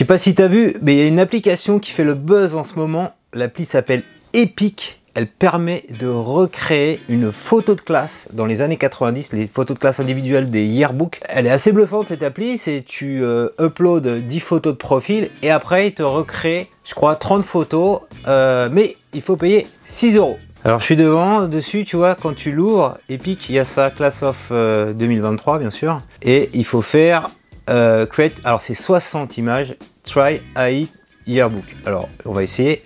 Je sais pas si tu as vu, mais il y a une application qui fait le buzz en ce moment. L'appli s'appelle Epic. Elle permet de recréer une photo de classe dans les années 90, les photos de classe individuelles des yearbooks. Elle est assez bluffante cette appli, c'est tu euh, uploads 10 photos de profil et après il te recrée, je crois, 30 photos, euh, mais il faut payer 6 euros. Alors je suis devant, dessus, tu vois, quand tu l'ouvres, Epic, il y a sa Class of 2023, euh, bien sûr. Et il faut faire euh, create, alors c'est 60 images, try AI yearbook. Alors on va essayer.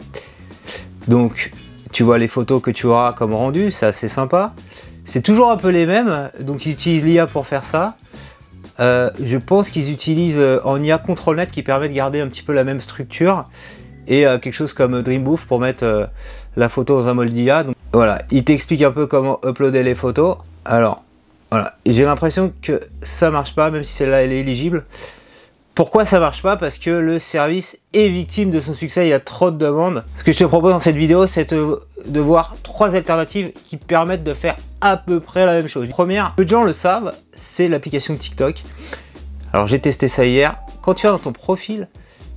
Donc tu vois les photos que tu auras comme rendu, c'est assez sympa. C'est toujours un peu les mêmes, donc ils utilisent l'IA pour faire ça. Euh, je pense qu'ils utilisent euh, en IA net qui permet de garder un petit peu la même structure et quelque chose comme Dreambooth pour mettre la photo dans un mold IA Donc voilà, il t'explique un peu comment uploader les photos. Alors, voilà. Et j'ai l'impression que ça marche pas, même si celle-là elle est éligible. Pourquoi ça marche pas Parce que le service est victime de son succès, il y a trop de demandes. Ce que je te propose dans cette vidéo, c'est de voir trois alternatives qui permettent de faire à peu près la même chose. première, peu de gens le savent, c'est l'application TikTok. Alors j'ai testé ça hier. Quand tu vas dans ton profil,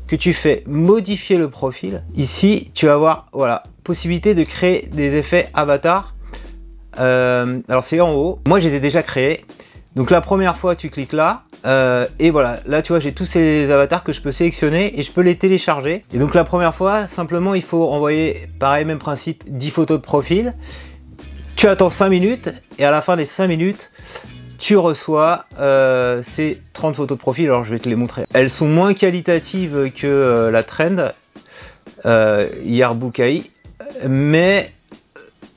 que tu fais modifier le profil, ici tu vas avoir voilà, possibilité de créer des effets avatars euh, alors c'est en haut. Moi, je les ai déjà créés. Donc la première fois, tu cliques là. Euh, et voilà, là tu vois j'ai tous ces avatars que je peux sélectionner et je peux les télécharger. Et donc la première fois, simplement il faut envoyer, pareil même principe, 10 photos de profil. Tu attends 5 minutes et à la fin des 5 minutes, tu reçois euh, ces 30 photos de profil. Alors je vais te les montrer. Elles sont moins qualitatives que la trend euh, Yarbukai, mais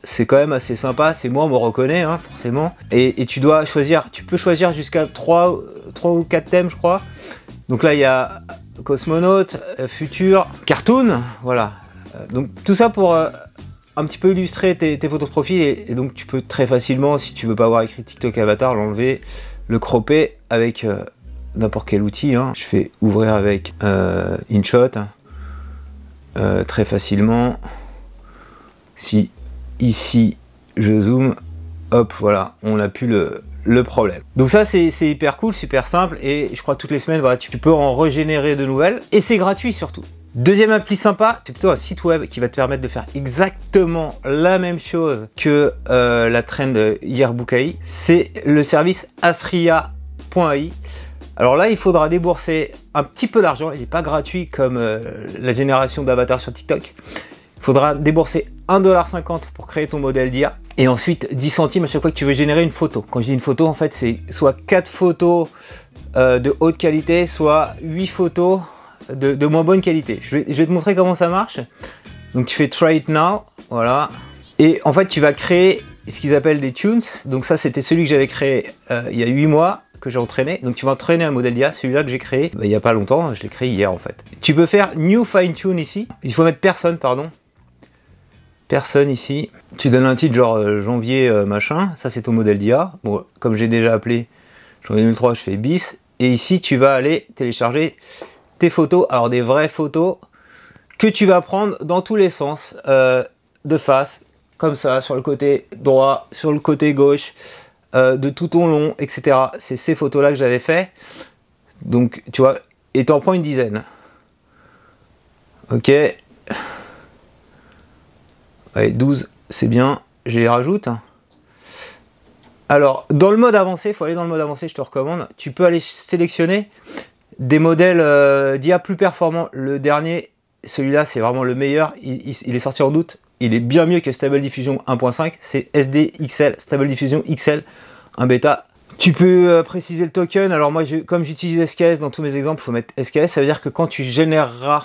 c'est quand même assez sympa. C'est moi, on me reconnaît, hein, forcément. Et, tu dois choisir, tu peux choisir jusqu'à 3, ou 4 thèmes, je crois. Donc là, il y a cosmonaute, euh, futur, cartoon, voilà. Euh, donc tout ça pour euh, un petit peu illustrer tes, photos de profil. Et, donc tu peux très facilement, si tu veux pas avoir écrit TikTok Avatar, l'enlever, le cropper avec n'importe quel outil. Hein. Je fais ouvrir avec InShot très facilement. Si ici, je zoome, hop, voilà, on a plus le, problème. Donc ça, c'est hyper cool, super simple, et je crois toutes les semaines, voilà, tu, peux en régénérer de nouvelles, et c'est gratuit surtout. Deuxième appli sympa, c'est plutôt un site web qui va te permettre de faire exactement la même chose que euh, la trend Yearbookai. C'est le service asria.ai. Alors là, il faudra débourser un petit peu d'argent. Il n'est pas gratuit comme euh, la génération d'avatars sur TikTok. Il faudra débourser 1,50$ pour créer ton modèle d'IA. Et ensuite 10 centimes à chaque fois que tu veux générer une photo. Quand je dis une photo, en fait, c'est soit 4 photos euh, de haute qualité, soit 8 photos de, moins bonne qualité. Je vais, te montrer comment ça marche. Donc tu fais try it now, voilà. Et en fait, tu vas créer ce qu'ils appellent des tunes. Donc ça, c'était celui que j'avais créé euh, il y a 8 mois que j'ai entraîné. Donc tu vas entraîner un modèle d'IA, celui-là que j'ai créé bah, il n'y a pas longtemps, je l'ai créé hier en fait. Tu peux faire New Fine Tune ici, il faut mettre personne, pardon personne ici. Tu donnes un titre genre euh, janvier euh, machin, ça c'est ton modèle d'IA. Bon, comme j'ai déjà appelé janvier 2003, je fais bis. Et ici, tu vas aller télécharger tes photos, alors des vraies photos que tu vas prendre dans tous les sens, euh, de face, comme ça, sur le côté droit, sur le côté gauche, de tout ton long, etc. C'est ces photos-là que j'avais fait. Donc, tu vois, et en prends une dizaine. Ok, 12, c'est bien, je les rajoute. Alors, dans le mode avancé, il faut aller dans le mode avancé, je te recommande. Tu peux aller sélectionner des modèles euh, d'IA plus performants. Le dernier, celui-là, c'est vraiment le meilleur. Il, est sorti en août. Il est bien mieux que Stable Diffusion 1.5. C'est SDXL, Stable Diffusion XL, un bêta. Tu peux euh, préciser le token. Alors moi, je, comme j'utilise SKS dans tous mes exemples, il faut mettre SKS. Ça veut dire que quand tu généreras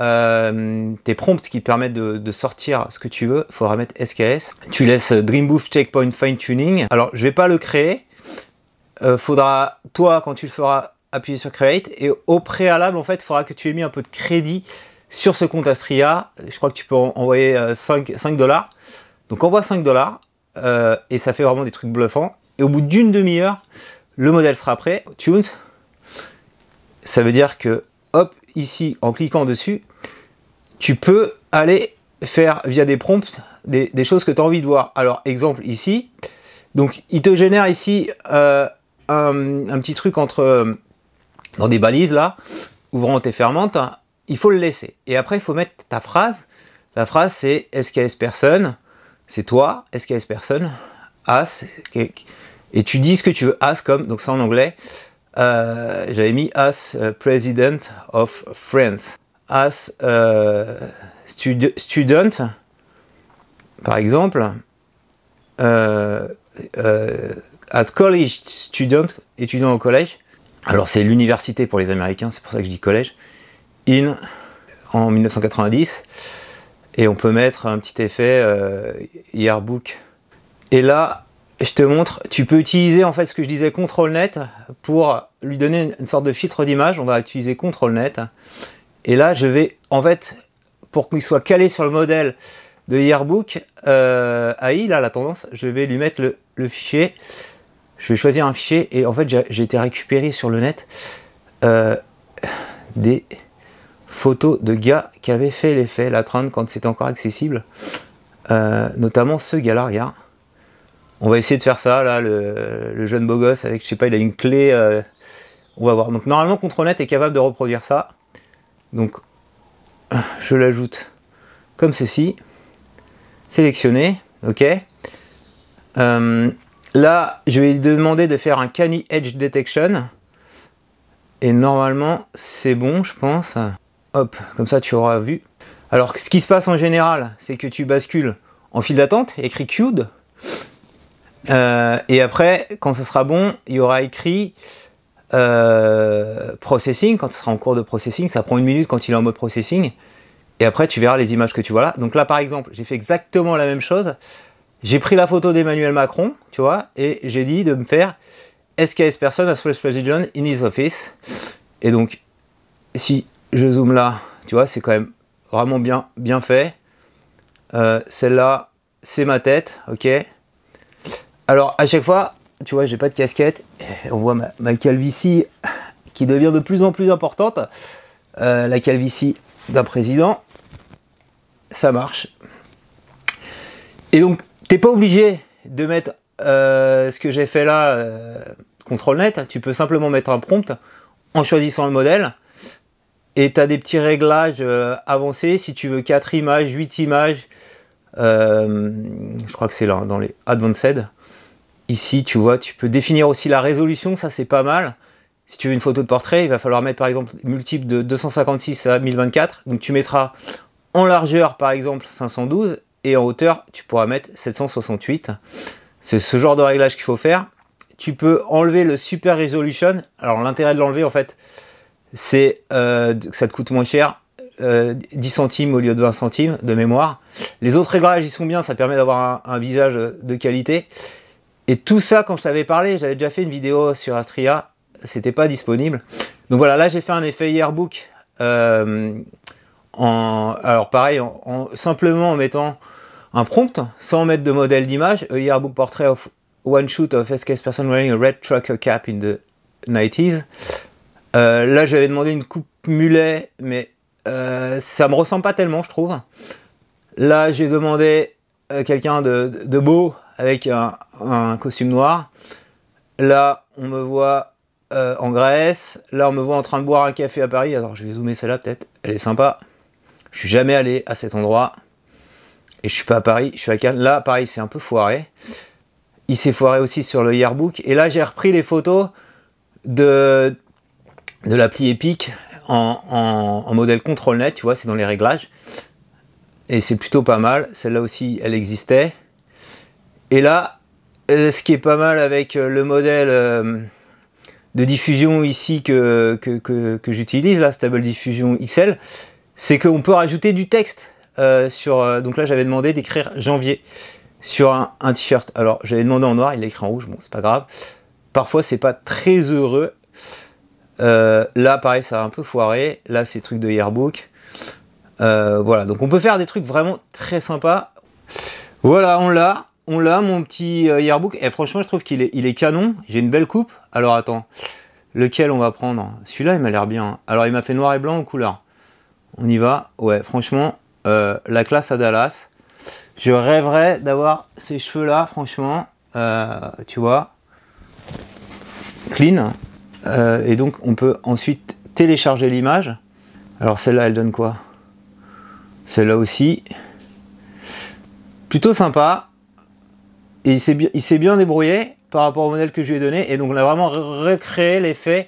euh, tes prompts qui permettent de, sortir ce que tu veux, il faudra mettre SKS. Tu laisses Dreambooth Checkpoint Fine Tuning. Alors, je ne vais pas le créer. il euh, faudra, toi, quand tu le feras, appuyer sur Create. Et au préalable, en fait, il faudra que tu aies mis un peu de crédit sur ce compte Astria. Je crois que tu peux envoyer 5 euh, dollars. Donc, envoie 5 dollars. et ça fait vraiment des trucs bluffants. Et au bout d'une demi-heure, le modèle sera prêt. Tunes, ça veut dire que ici en cliquant dessus, tu peux aller faire via des prompts des, choses que tu as envie de voir. Alors exemple ici, donc il te génère ici euh, un, petit truc entre euh, dans des balises là, ouvrant et fermantes, il faut le laisser. Et après il faut mettre ta phrase. La phrase c'est est-ce SKS personne, c'est toi, est-ce SKS personne, as, et tu dis ce que tu veux, as comme, donc ça en anglais, euh, j'avais mis as euh, President of France. As euh, Student, par exemple. as College Student, étudiant au collège. Alors c'est l'université pour les Américains, c'est pour ça que je dis collège. In, en 1990. Et on peut mettre un petit effet yearbook. Et là, je te montre, tu peux utiliser en fait ce que je disais CTRL net pour lui donner une sorte de filtre d'image, on va utiliser CTRL net et là je vais en fait pour qu'il soit calé sur le modèle de Yearbook euh, AI, là la tendance, je vais lui mettre le, fichier, je vais choisir un fichier et en fait j'ai été récupéré sur le net euh, des photos de gars qui avaient fait l'effet, la trend quand c'était encore accessible, euh, notamment ce gars là, regarde on va essayer de faire ça, là, le, jeune beau gosse, avec, je sais pas, il a une clé, euh, on va voir. Donc normalement, ControlNet est capable de reproduire ça. Donc, je l'ajoute comme ceci, sélectionné, ok. Euh, là, je vais lui demander de faire un Canny Edge Detection. Et normalement, c'est bon, je pense. Hop, comme ça, tu auras vu. Alors, ce qui se passe en général, c'est que tu bascules en file d'attente, écrit Cued. Euh, et après, quand ce sera bon, il y aura écrit euh, processing. Quand ce sera en cours de processing, ça prend une minute quand il est en mode processing. Et après, tu verras les images que tu vois là. Donc là, par exemple, j'ai fait exactement la même chose. J'ai pris la photo d'Emmanuel Macron, tu vois, et j'ai dit de me faire SKS person as first president in his office. Et donc, si je zoome là, tu vois, c'est quand même vraiment bien, bien fait. Euh, celle-là, c'est ma tête, ok alors à chaque fois, tu vois, j'ai pas de casquette. On voit ma, calvitie qui devient de plus en plus importante. Euh, la calvitie d'un président, ça marche. Et donc, t'es pas obligé de mettre euh, ce que j'ai fait là, euh, contrôle net. Tu peux simplement mettre un prompt en choisissant le modèle. Et tu as des petits réglages avancés. Si tu veux 4 images, 8 images, je crois que c'est là, hein, dans les Advanced Ici, tu vois, tu peux définir aussi la résolution, ça c'est pas mal. Si tu veux une photo de portrait, il va falloir mettre par exemple multiple de 256 à 1024. Donc tu mettras en largeur par exemple 512 et en hauteur tu pourras mettre 768. C'est ce genre de réglage qu'il faut faire. Tu peux enlever le super resolution. Alors l'intérêt de l'enlever en fait, c'est euh, que ça te coûte moins cher. 10 euh, centimes au lieu de 20 centimes de mémoire. Les autres réglages, ils sont bien, ça permet d'avoir un visage de qualité. Et tout ça, quand je t'avais parlé, j'avais déjà fait une vidéo sur Astria, c'était pas disponible. Donc voilà, là j'ai fait un effet yearbook. Euh, en, alors pareil, en, simplement en mettant un prompt, sans mettre de modèle d'image, a yearbook portrait of one shoot of SKS person wearing a red trucker cap in the 90s. Euh, là j'avais demandé une coupe mulet, mais ça euh, ça me ressemble pas tellement, je trouve. Là j'ai demandé quelqu'un de, beau avec un, costume noir. Là, on me voit euh, en Grèce. Là, on me voit en train de boire un café à Paris. Alors, je vais zoomer celle-là peut-être. Elle est sympa. Je suis jamais allé à cet endroit. Et je suis pas à Paris, je suis à Cannes. Là, Paris c'est un peu foiré. Il s'est foiré aussi sur le yearbook. Et là, j'ai repris les photos de, de l'appli Epic en, en modèle contrôle net. Tu vois, c'est dans les réglages. Et c'est plutôt pas mal. Celle-là aussi, elle existait. Et là, euh, ce qui est pas mal avec euh, le modèle euh, de diffusion ici que, que, que, j'utilise, la Stable Diffusion XL, c'est qu'on peut rajouter du texte. sur, donc là, j'avais demandé d'écrire janvier sur un, t-shirt. Alors, j'avais demandé en noir, il l'a écrit en rouge, bon, c'est pas grave. Parfois, c'est pas très heureux. là, pareil, ça a un peu foiré. Là, c'est truc de yearbook. voilà, donc on peut faire des trucs vraiment très sympas. Voilà, on l'a on l'a, mon petit euh, yearbook. Et franchement, je trouve qu'il est, il est canon. J'ai une belle coupe. Alors attends, lequel on va prendre Celui-là, il m'a l'air bien. Alors, il m'a fait noir et blanc en couleur. On y va. Ouais, franchement, euh, la classe à Dallas. Je rêverais d'avoir ces cheveux-là, franchement. Euh, tu vois, clean. et donc, on peut ensuite télécharger l'image. Alors, celle-là, elle donne quoi Celle-là aussi. Plutôt sympa. Et il s'est bien, débrouillé par rapport au modèle que je lui ai donné. Et donc on a vraiment recréé l'effet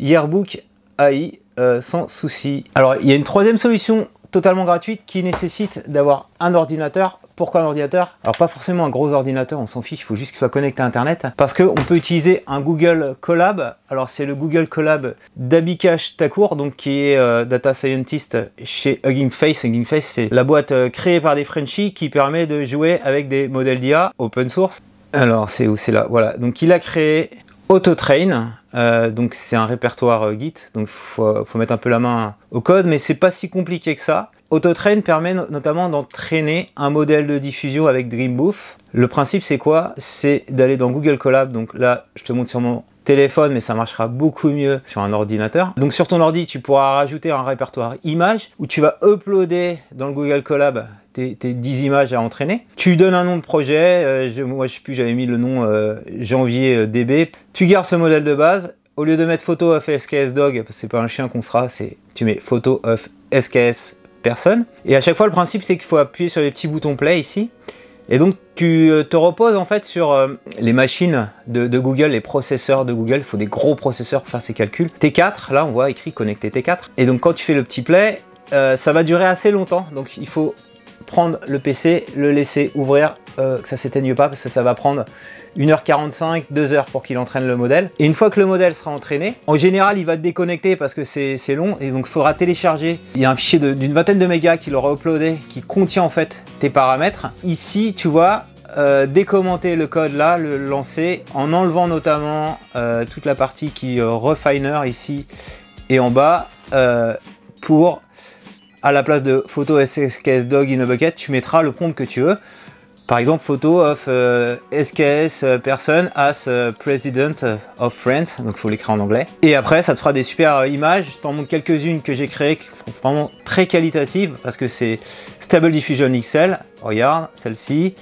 Yearbook AI euh, sans souci. Alors il y a une troisième solution totalement gratuite qui nécessite d'avoir un ordinateur pourquoi un ordinateur Alors pas forcément un gros ordinateur, on s'en fiche, il faut juste qu'il soit connecté à Internet. Parce qu'on peut utiliser un Google Collab. Alors c'est le Google Collab d'Abikash Thakur, donc qui est euh, data scientist chez Hugging Face. Hugging Face, c'est la boîte euh, créée par des Frenchies qui permet de jouer avec des modèles d'IA open source. Alors c'est où c'est là Voilà, donc il a créé Autotrain, euh, donc c'est un répertoire Git, donc faut, faut mettre un peu la main au code, mais c'est pas si compliqué que ça. Autotrain permet notamment d'entraîner un modèle de diffusion avec Dreambooth. Le principe c'est quoi C'est d'aller dans Google Collab, donc là je te montre sur mon téléphone, mais ça marchera beaucoup mieux sur un ordinateur. Donc sur ton ordi, tu pourras rajouter un répertoire images où tu vas uploader dans le Google Collab tes, 10 images à entraîner. Tu donnes un nom de projet, euh, je, moi je sais plus, j'avais mis le nom euh, janvier euh, DB. Tu gardes ce modèle de base. Au lieu de mettre photo of SKS dog, parce que c'est pas un chien qu'on sera, c'est tu mets photo of SKS personne. Et à chaque fois, le principe, c'est qu'il faut appuyer sur les petits boutons play ici. Et donc, tu euh, te reposes en fait sur euh, les machines de, Google, les processeurs de Google. Il faut des gros processeurs pour faire ces calculs. T4, là, on voit écrit connecter T4. Et donc, quand tu fais le petit play, euh, ça va durer assez longtemps. Donc, il faut prendre le PC, le laisser ouvrir, euh, que ça s'éteigne pas, parce que ça va prendre 1h45, 2h pour qu'il entraîne le modèle. Et une fois que le modèle sera entraîné, en général, il va te déconnecter parce que c'est long et donc il faudra télécharger. Il y a un fichier d'une vingtaine de mégas qu'il aura uploadé qui contient en fait tes paramètres. Ici, tu vois, euh, décommenter le code là, le lancer, en enlevant notamment euh, toute la partie qui est refiner ici et en bas pour à la place de photo SKS dog in a bucket, tu mettras le prompt que tu veux. Par exemple, photo of SKS euh, euh, person as euh, president of France, donc il faut l'écrire en anglais. Et après, ça te fera des super images. Je t'en montre quelques-unes que j'ai créées qui sont vraiment très qualitatives parce que c'est Stable Diffusion XL. Regarde, celle-ci.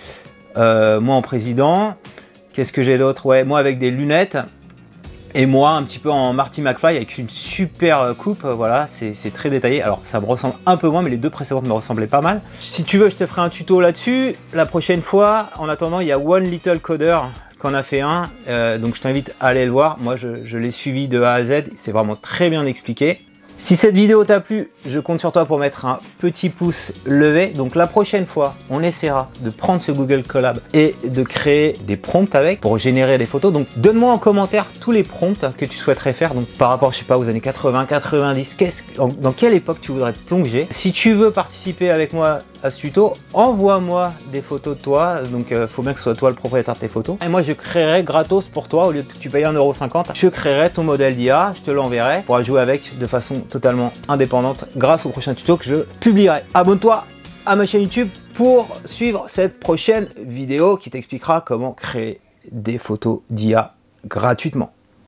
moi en président. Qu'est-ce que j'ai d'autre Ouais, moi avec des lunettes. Et moi, un petit peu en Marty McFly avec une super euh, coupe, euh, voilà, c'est très détaillé. Alors ça me ressemble un peu moins, mais les deux précédentes me ressemblaient pas mal. Si tu veux, je te ferai un tuto là-dessus la prochaine fois. En attendant, il y a One Little Coder qu'on a fait un, euh, donc je t'invite à aller le voir. Moi, je, je l'ai suivi de A à Z, c'est vraiment très bien expliqué. Si cette vidéo t'a plu, je compte sur toi pour mettre un petit pouce levé. Donc la prochaine fois, on essaiera de prendre ce Google Collab et de créer des prompts avec pour générer des photos. Donc donne-moi en commentaire tous les prompts que tu souhaiterais faire. Donc par rapport, je sais pas, aux années 80, 90, dans quelle époque tu voudrais te plonger. Si tu veux participer avec moi ce tuto envoie-moi des photos de toi. Donc, euh, faut bien que ce soit toi le propriétaire de tes photos. Et moi, je créerai gratos pour toi, au lieu que tu payes 1,50€, je créerai ton modèle d'IA, je te l'enverrai. pour jouer avec de façon totalement indépendante grâce au prochain tuto que je publierai. Abonne-toi à ma chaîne YouTube pour suivre cette prochaine vidéo qui t'expliquera comment créer des photos d'IA gratuitement.